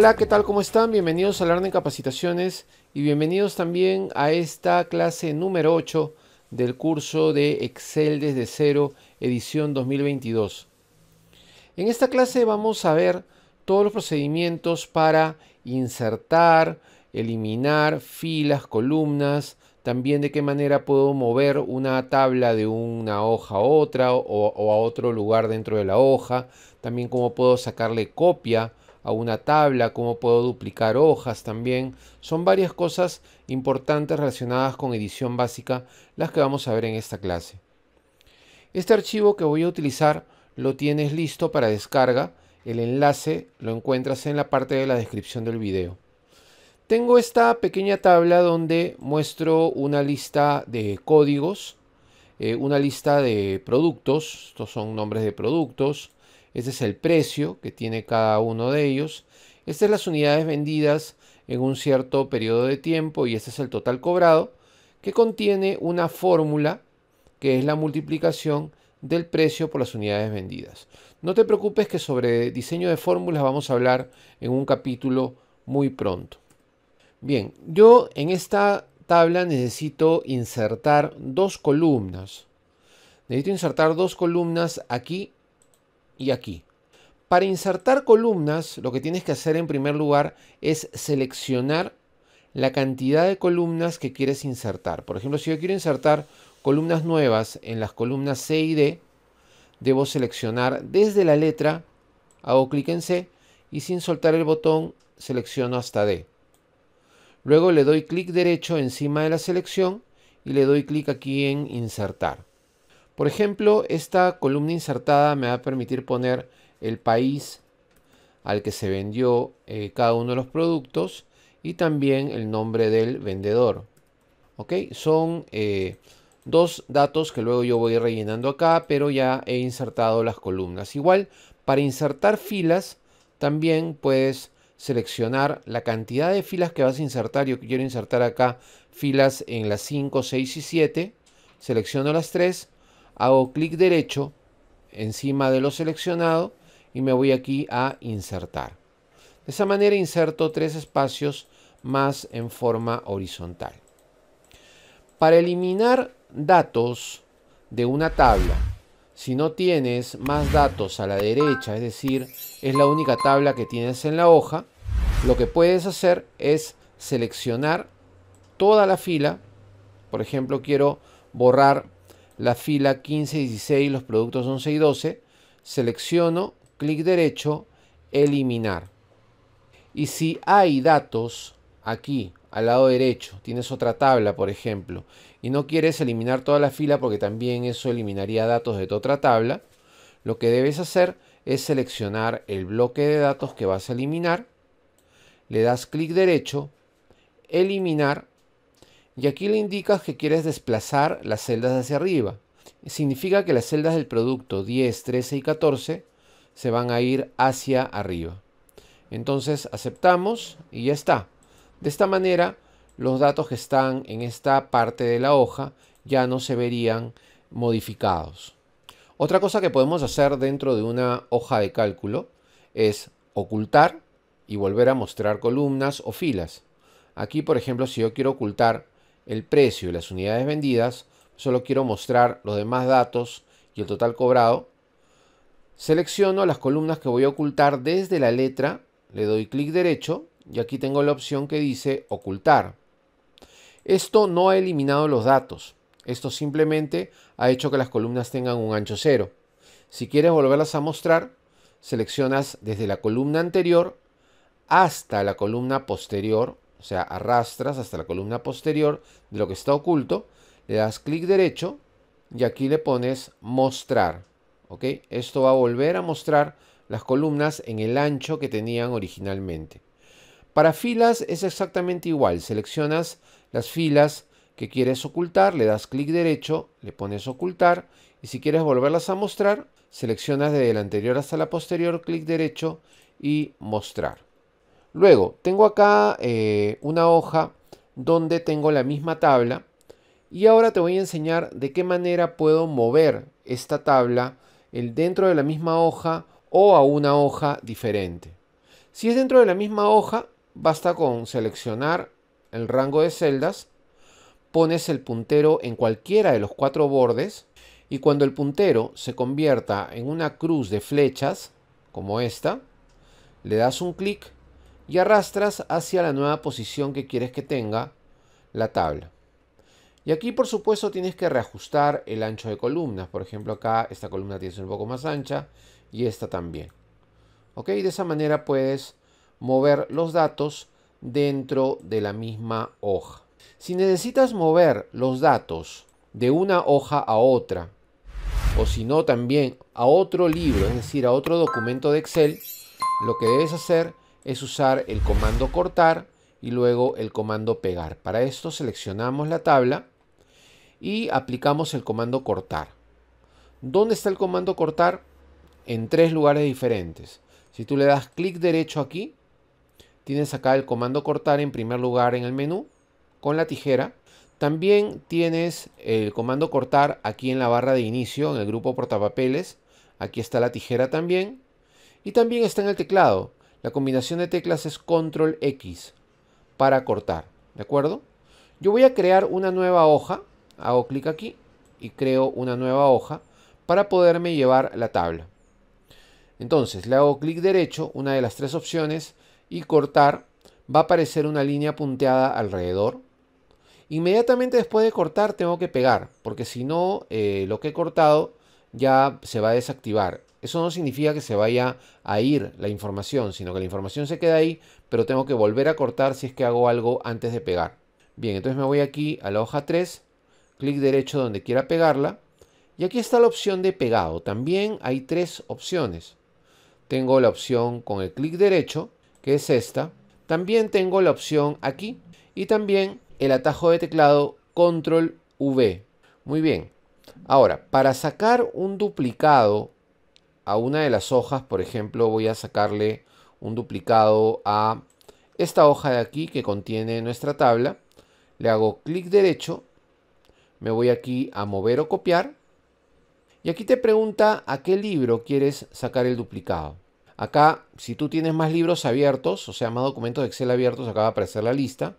Hola, ¿qué tal? ¿Cómo están? Bienvenidos a Learning Capacitaciones y bienvenidos también a esta clase número 8 del curso de Excel desde cero, edición 2022. En esta clase vamos a ver todos los procedimientos para insertar, eliminar filas, columnas, también de qué manera puedo mover una tabla de una hoja a otra o a otro lugar dentro de la hoja, también cómo puedo sacarle copia a una tabla, cómo puedo duplicar hojas también. Son varias cosas importantes relacionadas con edición básica las que vamos a ver en esta clase. Este archivo que voy a utilizar lo tienes listo para descarga. El enlace lo encuentras en la parte de la descripción del video. Tengo esta pequeña tabla donde muestro una lista de códigos, eh, una lista de productos, estos son nombres de productos, este es el precio que tiene cada uno de ellos. Estas son las unidades vendidas en un cierto periodo de tiempo y este es el total cobrado que contiene una fórmula que es la multiplicación del precio por las unidades vendidas. No te preocupes que sobre diseño de fórmulas vamos a hablar en un capítulo muy pronto. Bien, yo en esta tabla necesito insertar dos columnas. Necesito insertar dos columnas aquí y aquí. Para insertar columnas, lo que tienes que hacer en primer lugar es seleccionar la cantidad de columnas que quieres insertar. Por ejemplo, si yo quiero insertar columnas nuevas en las columnas C y D, debo seleccionar desde la letra, hago clic en C y sin soltar el botón selecciono hasta D. Luego le doy clic derecho encima de la selección y le doy clic aquí en insertar. Por ejemplo, esta columna insertada me va a permitir poner el país al que se vendió eh, cada uno de los productos y también el nombre del vendedor. ¿Ok? Son eh, dos datos que luego yo voy rellenando acá, pero ya he insertado las columnas. Igual, para insertar filas, también puedes seleccionar la cantidad de filas que vas a insertar. Yo quiero insertar acá filas en las 5, 6 y 7. Selecciono las 3 hago clic derecho encima de lo seleccionado y me voy aquí a insertar. De esa manera inserto tres espacios más en forma horizontal. Para eliminar datos de una tabla, si no tienes más datos a la derecha, es decir, es la única tabla que tienes en la hoja, lo que puedes hacer es seleccionar toda la fila. Por ejemplo, quiero borrar la fila 15 y 16, los productos 11 y 12, selecciono, clic derecho, eliminar. Y si hay datos aquí al lado derecho, tienes otra tabla, por ejemplo, y no quieres eliminar toda la fila porque también eso eliminaría datos de otra tabla, lo que debes hacer es seleccionar el bloque de datos que vas a eliminar, le das clic derecho, eliminar y aquí le indicas que quieres desplazar las celdas hacia arriba. Significa que las celdas del producto 10, 13 y 14 se van a ir hacia arriba. Entonces aceptamos y ya está. De esta manera los datos que están en esta parte de la hoja ya no se verían modificados. Otra cosa que podemos hacer dentro de una hoja de cálculo es ocultar y volver a mostrar columnas o filas. Aquí, por ejemplo, si yo quiero ocultar el precio y las unidades vendidas, solo quiero mostrar los demás datos y el total cobrado. Selecciono las columnas que voy a ocultar desde la letra, le doy clic derecho y aquí tengo la opción que dice ocultar. Esto no ha eliminado los datos, esto simplemente ha hecho que las columnas tengan un ancho cero. Si quieres volverlas a mostrar, seleccionas desde la columna anterior hasta la columna posterior o sea, arrastras hasta la columna posterior de lo que está oculto, le das clic derecho y aquí le pones mostrar, Esto va a volver a mostrar las columnas en el ancho que tenían originalmente. Para filas es exactamente igual, seleccionas las filas que quieres ocultar, le das clic derecho, le pones ocultar y si quieres volverlas a mostrar, seleccionas desde la anterior hasta la posterior, clic derecho y mostrar. Luego, tengo acá eh, una hoja donde tengo la misma tabla y ahora te voy a enseñar de qué manera puedo mover esta tabla el dentro de la misma hoja o a una hoja diferente. Si es dentro de la misma hoja, basta con seleccionar el rango de celdas, pones el puntero en cualquiera de los cuatro bordes y cuando el puntero se convierta en una cruz de flechas, como esta, le das un clic y arrastras hacia la nueva posición que quieres que tenga la tabla. Y aquí por supuesto tienes que reajustar el ancho de columnas. Por ejemplo acá esta columna tiene un poco más ancha y esta también. ¿Ok? De esa manera puedes mover los datos dentro de la misma hoja. Si necesitas mover los datos de una hoja a otra o si no también a otro libro, es decir, a otro documento de Excel, lo que debes hacer es usar el comando cortar y luego el comando pegar. Para esto seleccionamos la tabla y aplicamos el comando cortar. ¿Dónde está el comando cortar? En tres lugares diferentes. Si tú le das clic derecho aquí, tienes acá el comando cortar en primer lugar en el menú con la tijera. También tienes el comando cortar aquí en la barra de inicio, en el grupo portapapeles. Aquí está la tijera también. Y también está en el teclado. La combinación de teclas es control X para cortar, ¿de acuerdo? Yo voy a crear una nueva hoja, hago clic aquí y creo una nueva hoja para poderme llevar la tabla. Entonces le hago clic derecho, una de las tres opciones, y cortar, va a aparecer una línea punteada alrededor. Inmediatamente después de cortar tengo que pegar, porque si no, eh, lo que he cortado ya se va a desactivar. Eso no significa que se vaya a ir la información, sino que la información se queda ahí, pero tengo que volver a cortar si es que hago algo antes de pegar. Bien, entonces me voy aquí a la hoja 3, clic derecho donde quiera pegarla, y aquí está la opción de pegado. También hay tres opciones. Tengo la opción con el clic derecho, que es esta. También tengo la opción aquí y también el atajo de teclado control V. Muy bien. Ahora, para sacar un duplicado a una de las hojas, por ejemplo, voy a sacarle un duplicado a esta hoja de aquí que contiene nuestra tabla. Le hago clic derecho, me voy aquí a mover o copiar. Y aquí te pregunta a qué libro quieres sacar el duplicado. Acá, si tú tienes más libros abiertos, o sea, más documentos de Excel abiertos, acá va a aparecer la lista.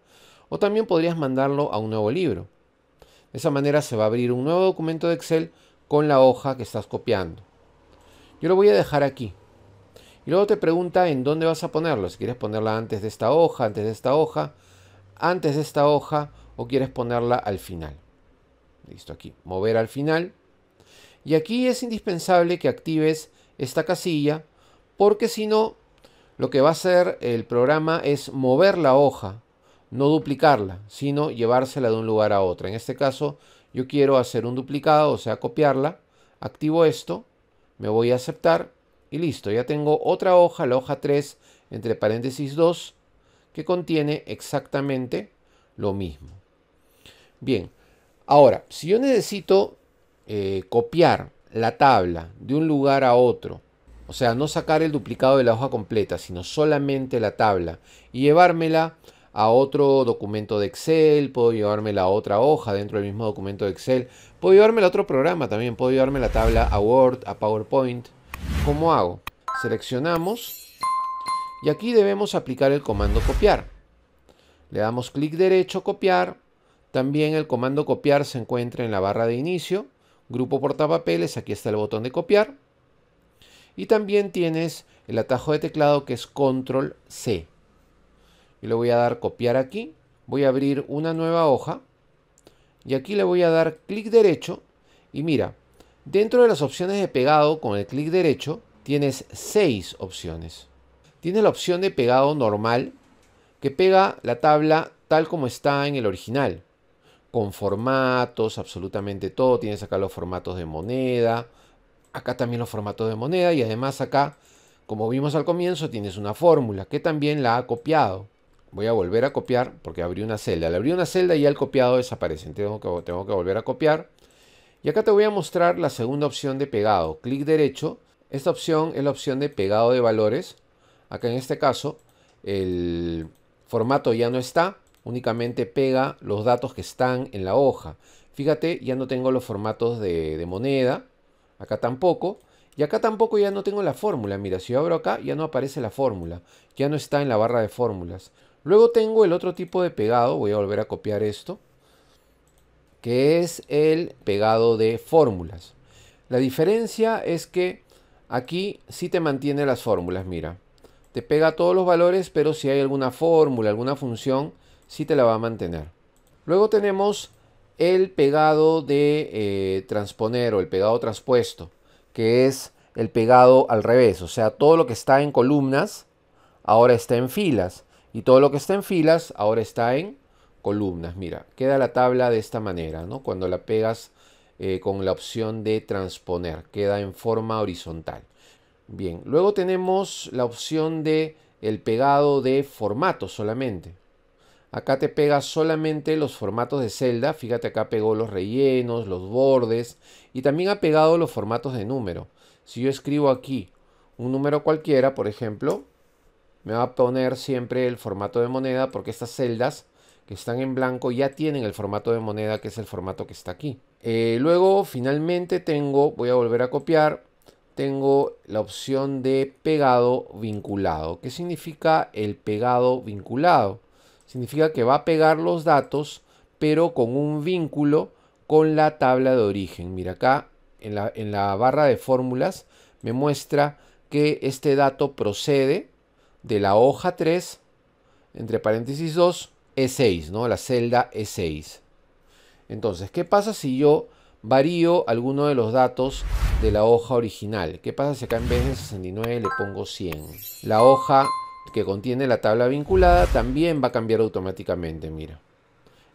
O también podrías mandarlo a un nuevo libro. De esa manera se va a abrir un nuevo documento de Excel con la hoja que estás copiando. Yo lo voy a dejar aquí. Y luego te pregunta en dónde vas a ponerlo. Si quieres ponerla antes de esta hoja, antes de esta hoja, antes de esta hoja o quieres ponerla al final. Listo, aquí. Mover al final. Y aquí es indispensable que actives esta casilla porque si no, lo que va a hacer el programa es mover la hoja, no duplicarla, sino llevársela de un lugar a otro. En este caso, yo quiero hacer un duplicado, o sea, copiarla. Activo esto me voy a aceptar y listo, ya tengo otra hoja, la hoja 3 entre paréntesis 2, que contiene exactamente lo mismo. Bien, ahora, si yo necesito eh, copiar la tabla de un lugar a otro, o sea, no sacar el duplicado de la hoja completa, sino solamente la tabla y llevármela a otro documento de Excel, puedo llevarme la otra hoja dentro del mismo documento de Excel, puedo llevarme el otro programa también, puedo llevarme la tabla a Word, a PowerPoint. ¿Cómo hago? Seleccionamos y aquí debemos aplicar el comando copiar. Le damos clic derecho, copiar. También el comando copiar se encuentra en la barra de inicio. Grupo portapapeles, aquí está el botón de copiar. Y también tienes el atajo de teclado que es control C y le voy a dar copiar aquí. Voy a abrir una nueva hoja y aquí le voy a dar clic derecho y mira, dentro de las opciones de pegado con el clic derecho tienes seis opciones. Tienes la opción de pegado normal que pega la tabla tal como está en el original, con formatos, absolutamente todo. Tienes acá los formatos de moneda, acá también los formatos de moneda y además acá, como vimos al comienzo, tienes una fórmula que también la ha copiado voy a volver a copiar porque abrí una celda. Al abrir una celda ya el copiado desaparece. tengo que, que volver a copiar. Y acá te voy a mostrar la segunda opción de pegado. Clic derecho. Esta opción es la opción de pegado de valores. Acá en este caso el formato ya no está. Únicamente pega los datos que están en la hoja. Fíjate, ya no tengo los formatos de, de moneda. Acá tampoco. Y acá tampoco ya no tengo la fórmula. Mira, si yo abro acá ya no aparece la fórmula. Ya no está en la barra de fórmulas. Luego tengo el otro tipo de pegado, voy a volver a copiar esto, que es el pegado de fórmulas. La diferencia es que aquí sí te mantiene las fórmulas, mira. Te pega todos los valores, pero si hay alguna fórmula, alguna función, sí te la va a mantener. Luego tenemos el pegado de eh, transponer o el pegado transpuesto, que es el pegado al revés, o sea, todo lo que está en columnas ahora está en filas. Y todo lo que está en filas ahora está en columnas. Mira, queda la tabla de esta manera, ¿no? Cuando la pegas eh, con la opción de transponer, queda en forma horizontal. Bien, luego tenemos la opción de el pegado de formato solamente. Acá te pega solamente los formatos de celda. Fíjate acá pegó los rellenos, los bordes y también ha pegado los formatos de número. Si yo escribo aquí un número cualquiera, por ejemplo, me va a poner siempre el formato de moneda porque estas celdas que están en blanco ya tienen el formato de moneda que es el formato que está aquí. Eh, luego finalmente tengo, voy a volver a copiar, tengo la opción de pegado vinculado. ¿Qué significa el pegado vinculado? Significa que va a pegar los datos pero con un vínculo con la tabla de origen. Mira acá en la, en la barra de fórmulas me muestra que este dato procede de la hoja 3, entre paréntesis 2, E6, ¿no? La celda E6. Entonces, ¿qué pasa si yo varío alguno de los datos de la hoja original? ¿Qué pasa si acá en vez de 69 le pongo 100? La hoja que contiene la tabla vinculada también va a cambiar automáticamente, mira.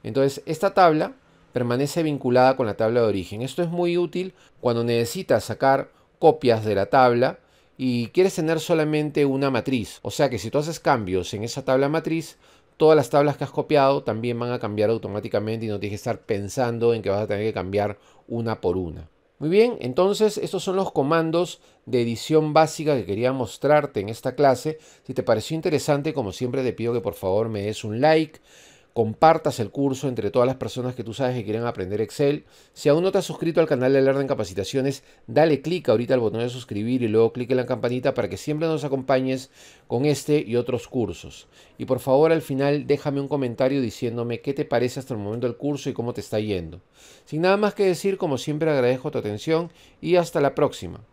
Entonces, esta tabla permanece vinculada con la tabla de origen. Esto es muy útil cuando necesitas sacar copias de la tabla y quieres tener solamente una matriz. O sea que si tú haces cambios en esa tabla matriz, todas las tablas que has copiado también van a cambiar automáticamente y no tienes que estar pensando en que vas a tener que cambiar una por una. Muy bien, entonces estos son los comandos de edición básica que quería mostrarte en esta clase. Si te pareció interesante, como siempre te pido que por favor me des un like compartas el curso entre todas las personas que tú sabes que quieren aprender Excel. Si aún no te has suscrito al canal de en Capacitaciones, dale clic ahorita al botón de suscribir y luego clic en la campanita para que siempre nos acompañes con este y otros cursos. Y por favor al final déjame un comentario diciéndome qué te parece hasta el momento del curso y cómo te está yendo. Sin nada más que decir, como siempre agradezco tu atención y hasta la próxima.